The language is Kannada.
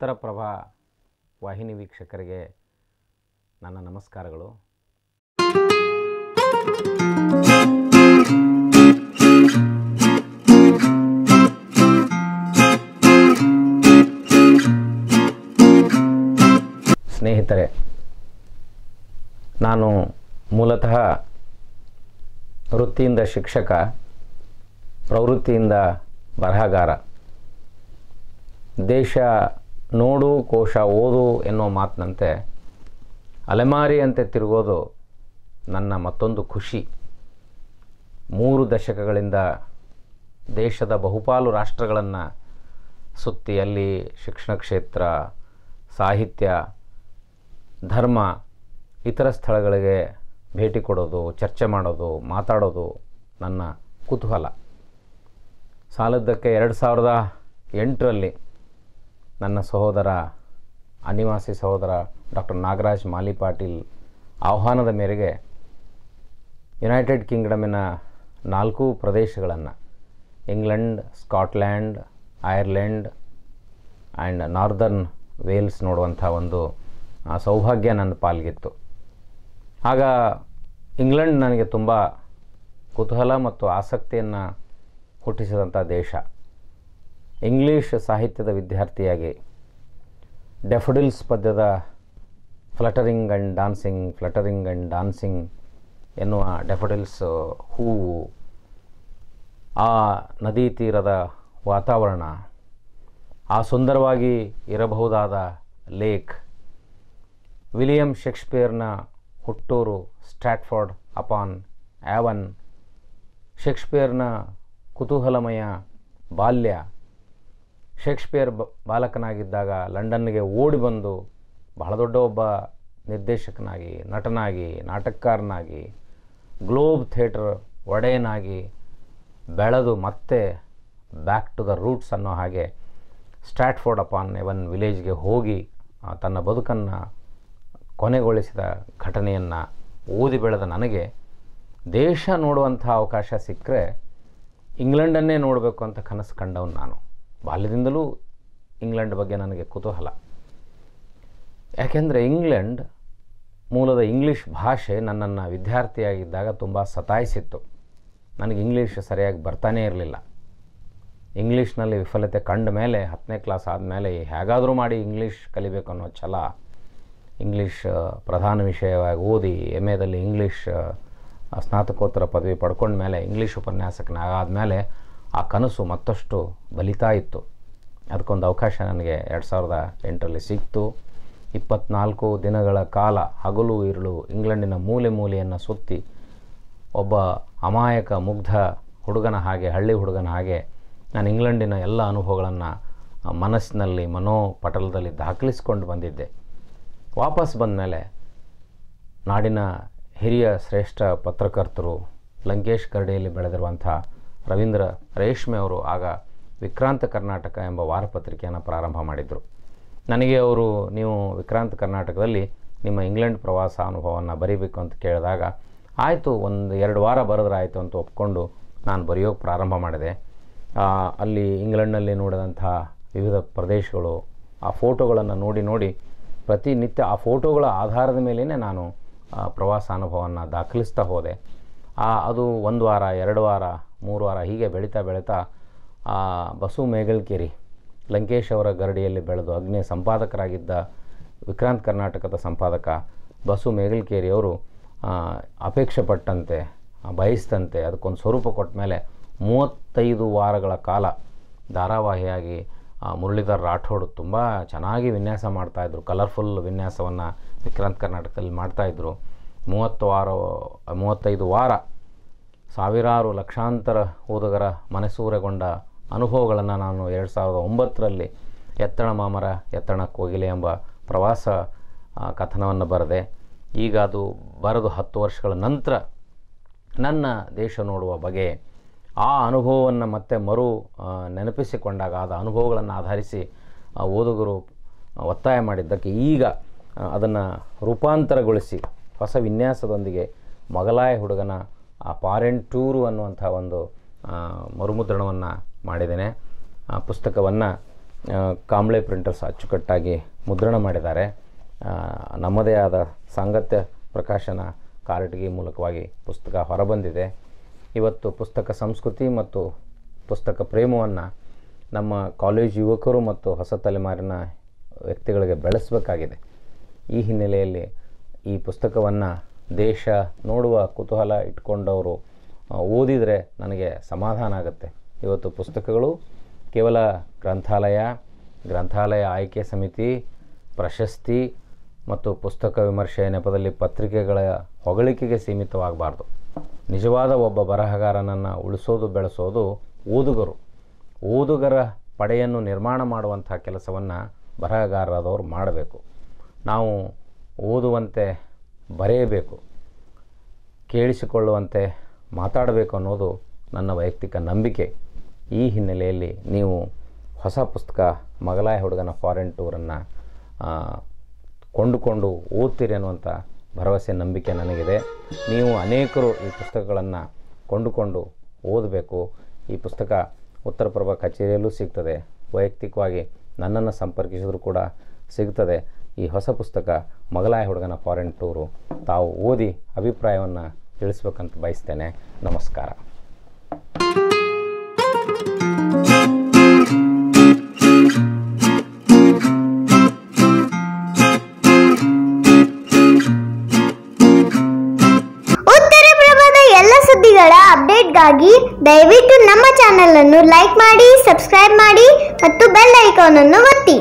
ಉತ್ತರ ಪ್ರಭಾ ವಾಹಿನಿ ವೀಕ್ಷಕರಿಗೆ ನನ್ನ ನಮಸ್ಕಾರಗಳು ಸ್ನೇಹಿತರೆ ನಾನು ಮೂಲತಃ ವೃತ್ತಿಯಿಂದ ಶಿಕ್ಷಕ ಪ್ರವೃತ್ತಿಯಿಂದ ಬರಹಗಾರ ದೇಶ ನೋಡು ಕೋಶ ಓದು ಎನ್ನುವ ಮಾತಿನಂತೆ ಅಲೆಮಾರಿಯಂತೆ ತಿರುಗೋದು ನನ್ನ ಮತ್ತೊಂದು ಖುಷಿ ಮೂರು ದಶಕಗಳಿಂದ ದೇಶದ ಬಹುಪಾಲು ರಾಷ್ಟ್ರಗಳನ್ನು ಸುತ್ತಿ ಅಲ್ಲಿ ಶಿಕ್ಷಣ ಕ್ಷೇತ್ರ ಸಾಹಿತ್ಯ ಧರ್ಮ ಇತರ ಸ್ಥಳಗಳಿಗೆ ಭೇಟಿ ಕೊಡೋದು ಚರ್ಚೆ ಮಾಡೋದು ಮಾತಾಡೋದು ನನ್ನ ಕುತೂಹಲ ಸಾಲದ್ದಕ್ಕೆ ಎರಡು ಸಾವಿರದ ಎಂಟರಲ್ಲಿ ನನ್ನ ಸಹೋದರ ಅನಿವಾಸಿ ಸಹೋದರ ಡಾಕ್ಟರ್ ನಾಗರಾಜ್ ಮಾಲಿ ಪಾಟೀಲ್ ಆಹ್ವಾನದ ಮೇರೆಗೆ ಯುನೈಟೆಡ್ ಕಿಂಗ್ಡಮಿನ ನಾಲ್ಕು ಪ್ರದೇಶಗಳನ್ನು England Scotland Ireland and northern Wales ನೋಡುವಂಥ ಒಂದು ಸೌಭಾಗ್ಯ ನನ್ನ ಪಾಲ್ಗಿತ್ತು ಆಗ ಇಂಗ್ಲೆಂಡ್ ನನಗೆ ತುಂಬ ಕುತೂಹಲ ಮತ್ತು ಆಸಕ್ತಿಯನ್ನು ಹುಟ್ಟಿಸಿದಂಥ ದೇಶ ಇಂಗ್ಲೀಷ್ ಸಾಹಿತ್ಯದ ವಿದ್ಯಾರ್ಥಿಯಾಗಿ ಡೆಫಡಿಲ್ಸ್ ಪದ್ಯದ fluttering and dancing fluttering and dancing ಎನ್ನುವ ಡೆಫಡಿಲ್ಸ್ ಹೂವು ಆ ನದಿ ತೀರದ ವಾತಾವರಣ ಆ ಸುಂದರವಾಗಿ ಇರಬಹುದಾದ ಲೇಕ್ ವಿಲಿಯಂ ಶೇಕ್ಸ್ಪಿಯರ್ನ ಹುಟ್ಟೂರು ಸ್ಟ್ಯಾಟ್ಫೋರ್ಡ್ ಅಪಾನ್ ಆ್ಯಾವನ್ ಶೇಕ್ಸ್ಪಿಯರ್ನ ಕುತೂಹಲಮಯ ಬಾಲ್ಯ ಶೇಕ್ಸ್ಪಿಯರ್ ಬಾಲಕನಾಗಿದ್ದಾಗ ಲಂಡನ್ಗೆ ಓಡಿ ಬಂದು ಬಹಳ ದೊಡ್ಡ ಒಬ್ಬ ನಿರ್ದೇಶಕನಾಗಿ ನಟನಾಗಿ ನಾಟಕಕಾರನಾಗಿ ಗ್ಲೋಬ್ ಥಿಯೇಟರ್ ಒಡೆಯನಾಗಿ ಬೆಳೆದು ಮತ್ತೆ ಬ್ಯಾಕ್ ಟು ದ ರೂಟ್ಸ್ ಅನ್ನೋ ಹಾಗೆ ಸ್ಟ್ಯಾಟ್ಫೋರ್ಡ್ ಅಪಾನ್ ಎವನ್ ವಿಲೇಜ್ಗೆ ಹೋಗಿ ತನ್ನ ಬದುಕನ್ನು ಕೊನೆಗೊಳಿಸಿದ ಘಟನೆಯನ್ನು ಓದಿ ಬೆಳೆದ ನನಗೆ ದೇಶ ನೋಡುವಂಥ ಅವಕಾಶ ಸಿಕ್ಕರೆ ಇಂಗ್ಲೆಂಡನ್ನೇ ನೋಡಬೇಕು ಅಂತ ಕನಸು ಕಂಡವನು ನಾನು ಬಾಲ್ಯದಿಂದಲೂ ಇಂಗ್ಲೆಂಡ್ ಬಗ್ಗೆ ನನಗೆ ಕುತೂಹಲ ಯಾಕೆಂದರೆ ಇಂಗ್ಲೆಂಡ್ ಮೂಲದ ಇಂಗ್ಲೀಷ್ ಭಾಷೆ ನನ್ನನ್ನು ವಿದ್ಯಾರ್ಥಿಯಾಗಿದ್ದಾಗ ತುಂಬ ಸತಾಯಿಸಿತ್ತು ನನಗೆ ಇಂಗ್ಲೀಷ್ ಸರಿಯಾಗಿ ಬರ್ತಾನೇ ಇರಲಿಲ್ಲ ಇಂಗ್ಲೀಷ್ನಲ್ಲಿ ವಿಫಲತೆ ಕಂಡ ಮೇಲೆ ಹತ್ತನೇ ಕ್ಲಾಸ್ ಆದಮೇಲೆ ಹೇಗಾದರೂ ಮಾಡಿ ಇಂಗ್ಲೀಷ್ ಕಲಿಬೇಕು ಅನ್ನೋ ಛಲ ಇಂಗ್ಲೀಷ್ ಪ್ರಧಾನ ವಿಷಯವಾಗಿ ಓದಿ ಎಮ್ ಎದಲ್ಲಿ ಇಂಗ್ಲೀಷ್ ಸ್ನಾತಕೋತ್ತರ ಪದವಿ ಪಡ್ಕೊಂಡ ಮೇಲೆ ಇಂಗ್ಲೀಷ್ ಉಪನ್ಯಾಸಕನಾಗಾದ ಮೇಲೆ ಆ ಕನಸು ಮತ್ತಷ್ಟು ಬಲಿತಾ ಇತ್ತು ಅದಕ್ಕೊಂದು ಅವಕಾಶ ನನಗೆ ಎರಡು ಸಾವಿರದ ಎಂಟರಲ್ಲಿ ಸಿಕ್ತು ಇಪ್ಪತ್ನಾಲ್ಕು ದಿನಗಳ ಕಾಲ ಹಗಲು ಇರುಳು ಇಂಗ್ಲೆಂಡಿನ ಮೂಲೆ ಮೂಲೆಯನ್ನು ಸುತ್ತಿ ಒಬ್ಬ ಅಮಾಯಕ ಮುಗ್ಧ ಹುಡುಗನ ಹಾಗೆ ಹಳ್ಳಿ ಹುಡುಗನ ಹಾಗೆ ನಾನು ಇಂಗ್ಲೆಂಡಿನ ಎಲ್ಲ ಅನುಭವಗಳನ್ನು ಮನಸ್ಸಿನಲ್ಲಿ ಮನೋಪಟಲದಲ್ಲಿ ದಾಖಲಿಸ್ಕೊಂಡು ಬಂದಿದ್ದೆ ವಾಪಸ್ ಬಂದ ಮೇಲೆ ನಾಡಿನ ಹಿರಿಯ ಶ್ರೇಷ್ಠ ಪತ್ರಕರ್ತರು ಲಂಕೇಶ್ ಕರಡಿಯಲ್ಲಿ ಬೆಳೆದಿರುವಂಥ ರವೀಂದ್ರ ರೇಷ್ಮೆ ಅವರು ಆಗ ವಿಕ್ರಾಂತ ಕರ್ನಾಟಕ ಎಂಬ ವಾರಪತ್ರಿಕೆಯನ್ನು ಪ್ರಾರಂಭ ಮಾಡಿದರು ನನಗೆ ಅವರು ನೀವು ವಿಕ್ರಾಂತ ಕರ್ನಾಟಕದಲ್ಲಿ ನಿಮ್ಮ ಇಂಗ್ಲೆಂಡ್ ಪ್ರವಾಸ ಅನುಭವವನ್ನು ಬರೀಬೇಕು ಅಂತ ಕೇಳಿದಾಗ ಆಯಿತು ಒಂದು ಎರಡು ವಾರ ಬರೆದ್ರೆ ಆಯಿತು ಅಂತ ಒಪ್ಕೊಂಡು ನಾನು ಬರೆಯೋಕೆ ಪ್ರಾರಂಭ ಮಾಡಿದೆ ಅಲ್ಲಿ ಇಂಗ್ಲೆಂಡ್ನಲ್ಲಿ ನೋಡಿದಂಥ ವಿವಿಧ ಪ್ರದೇಶಗಳು ಆ ಫೋಟೋಗಳನ್ನು ನೋಡಿ ನೋಡಿ ಪ್ರತಿನಿತ್ಯ ಆ ಫೋಟೋಗಳ ಆಧಾರದ ಮೇಲೇ ನಾನು ಪ್ರವಾಸ ಅನುಭವವನ್ನು ದಾಖಲಿಸ್ತಾ ಹೋದೆ ಆ ಅದು ಒಂದು ವಾರ ಎರಡು ವಾರ ಮೂರು ವಾರ ಹೀಗೆ ಬೆಳೀತಾ ಬೆಳೀತಾ ಆ ಬಸು ಮೇಗಲ್ಕೇರಿ ಲಂಕೇಶ್ ಅವರ ಗರಡಿಯಲ್ಲಿ ಬೆಳೆದು ಅಗ್ನಿಯ ಸಂಪಾದಕರಾಗಿದ್ದ ವಿಕ್ರಾಂತ್ ಕರ್ನಾಟಕದ ಸಂಪಾದಕ ಬಸು ಅವರು ಅಪೇಕ್ಷೆ ಪಟ್ಟಂತೆ ಬಯಸಿದಂತೆ ಅದಕ್ಕೊಂದು ಸ್ವರೂಪ ಕೊಟ್ಟ ಮೇಲೆ ಮೂವತ್ತೈದು ವಾರಗಳ ಕಾಲ ಧಾರಾವಾಹಿಯಾಗಿ ಮುರಳೀಧರ್ ರಾಠೋಡ್ ತುಂಬ ಚೆನ್ನಾಗಿ ವಿನ್ಯಾಸ ಮಾಡ್ತಾಯಿದ್ರು ಕಲರ್ಫುಲ್ ವಿನ್ಯಾಸವನ್ನು ವಿಕ್ರಾಂತ್ ಕರ್ನಾಟಕದಲ್ಲಿ ಮಾಡ್ತಾಯಿದ್ರು ಮೂವತ್ತು ವಾರ ಮೂವತ್ತೈದು ವಾರ ಸಾವಿರಾರು ಲಕ್ಷಾಂತರ ಓದುಗರ ಮನಸೂರೆಗೊಂಡ ಅನುಭವಗಳನ್ನು ನಾನು ಎರಡು ಸಾವಿರದ ಒಂಬತ್ತರಲ್ಲಿ ಎತ್ತಣ ಮಾಮರ ಎತ್ತಣ ಕೋಗಿಲೆ ಎಂಬ ಪ್ರವಾಸ ಕಥನವನ್ನು ಬರೆದೆ ಈಗ ಅದು ಬರೆದು ಹತ್ತು ವರ್ಷಗಳ ನಂತರ ನನ್ನ ದೇಶ ನೋಡುವ ಬಗೆ ಆ ಅನುಭವವನ್ನು ಮತ್ತೆ ಮರು ನೆನಪಿಸಿಕೊಂಡಾಗ ಆದ ಅನುಭವಗಳನ್ನು ಆಧರಿಸಿ ಓದುಗರು ಒತ್ತಾಯ ಮಾಡಿದ್ದಕ್ಕೆ ಈಗ ಅದನ್ನು ರೂಪಾಂತರಗೊಳಿಸಿ ಹೊಸ ವಿನ್ಯಾಸದೊಂದಿಗೆ ಮೊಗಲಾಯ ಹುಡುಗನ ಆ ಪಾರೆಂಟೂರು ಅನ್ನುವಂಥ ಒಂದು ಮರುಮುದ್ರಣವನ್ನು ಮಾಡಿದ್ದೇನೆ ಆ ಪುಸ್ತಕವನ್ನು ಕಾಂಬ್ಳೆ ಪ್ರಿಂಟರ್ಸ್ ಅಚ್ಚುಕಟ್ಟಾಗಿ ಮುದ್ರಣ ಮಾಡಿದ್ದಾರೆ ನಮ್ಮದೇ ಆದ ಸಾಂಗತ್ಯ ಪ್ರಕಾಶನ ಕಾರಟಗಿ ಮೂಲಕವಾಗಿ ಪುಸ್ತಕ ಹೊರಬಂದಿದೆ ಇವತ್ತು ಪುಸ್ತಕ ಸಂಸ್ಕೃತಿ ಮತ್ತು ಪುಸ್ತಕ ಪ್ರೇಮವನ್ನು ನಮ್ಮ ಕಾಲೇಜ್ ಯುವಕರು ಮತ್ತು ಹೊಸ ತಲೆಮಾರಿನ ವ್ಯಕ್ತಿಗಳಿಗೆ ಬೆಳೆಸಬೇಕಾಗಿದೆ ಈ ಹಿನ್ನೆಲೆಯಲ್ಲಿ ಈ ಪುಸ್ತಕವನ್ನು ದೇಶ ನೋಡುವ ಕುತೂಹಲ ಇಟ್ಕೊಂಡವರು ಓದಿದರೆ ನನಗೆ ಸಮಾಧಾನ ಆಗುತ್ತೆ ಇವತ್ತು ಪುಸ್ತಕಗಳು ಕೇವಲ ಗ್ರಂಥಾಲಯ ಗ್ರಂಥಾಲಯ ಆಯ್ಕೆ ಸಮಿತಿ ಪ್ರಶಸ್ತಿ ಮತ್ತು ಪುಸ್ತಕ ವಿಮರ್ಶೆ ನೆಪದಲ್ಲಿ ಪತ್ರಿಕೆಗಳ ಹೊಗಳಿಕೆಗೆ ಸೀಮಿತವಾಗಬಾರ್ದು ನಿಜವಾದ ಒಬ್ಬ ಬರಹಗಾರನನ್ನು ಉಳಿಸೋದು ಬೆಳೆಸೋದು ಓದುಗರು ಓದುಗರ ಪಡೆಯನ್ನು ನಿರ್ಮಾಣ ಮಾಡುವಂಥ ಕೆಲಸವನ್ನು ಬರಹಗಾರರಾದವರು ಮಾಡಬೇಕು ನಾವು ಓದುವಂತೆ ಬರೆಯಬೇಕು ಕೇಳಿಸಿಕೊಳ್ಳುವಂತೆ ಮಾತಾಡಬೇಕು ಅನ್ನೋದು ನನ್ನ ವೈಯಕ್ತಿಕ ನಂಬಿಕೆ ಈ ಹಿನ್ನೆಲೆಯಲ್ಲಿ ನೀವು ಹೊಸ ಪುಸ್ತಕ ಮಗಲಾಯ ಹುಡುಗನ ಫಾರಿನ್ ಟೂರನ್ನು ಕೊಂಡುಕೊಂಡು ಓದ್ತೀರಿ ಅನ್ನುವಂಥ ಭರವಸೆ ನಂಬಿಕೆ ನನಗಿದೆ ನೀವು ಅನೇಕರು ಈ ಪುಸ್ತಕಗಳನ್ನು ಕೊಂಡುಕೊಂಡು ಓದಬೇಕು ಈ ಪುಸ್ತಕ ಉತ್ತರ ಪ್ರಭಾ ಕಚೇರಿಯಲ್ಲೂ ಸಿಗ್ತದೆ ವೈಯಕ್ತಿಕವಾಗಿ ನನ್ನನ್ನು ಸಂಪರ್ಕಿಸಿದರೂ ಕೂಡ ಸಿಗ್ತದೆ ಈ ಹೊಸ ಪುಸ್ತಕ ಮೊಗಲಾಯ ಹುಡುಗನ ಫಾರೆನ್ ಟೂರು ತಾವು ಓದಿ ಅಭಿಪ್ರಾಯವನ್ನು ತಿಳಿಸ್ಬೇಕಂತ ಬಯಸ್ತೇನೆ ನಮಸ್ಕಾರ ಅಪ್ಡೇಟ್ಗಾಗಿ ದಯವಿಟ್ಟು ನಮ್ಮ ಚಾನೆಲ್ ಅನ್ನು ಲೈಕ್ ಮಾಡಿ ಸಬ್ಸ್ಕ್ರೈಬ್ ಮಾಡಿ ಮತ್ತು ಬೆಲ್ ಐಕಾನ್ ಅನ್ನು ಒತ್ತಿ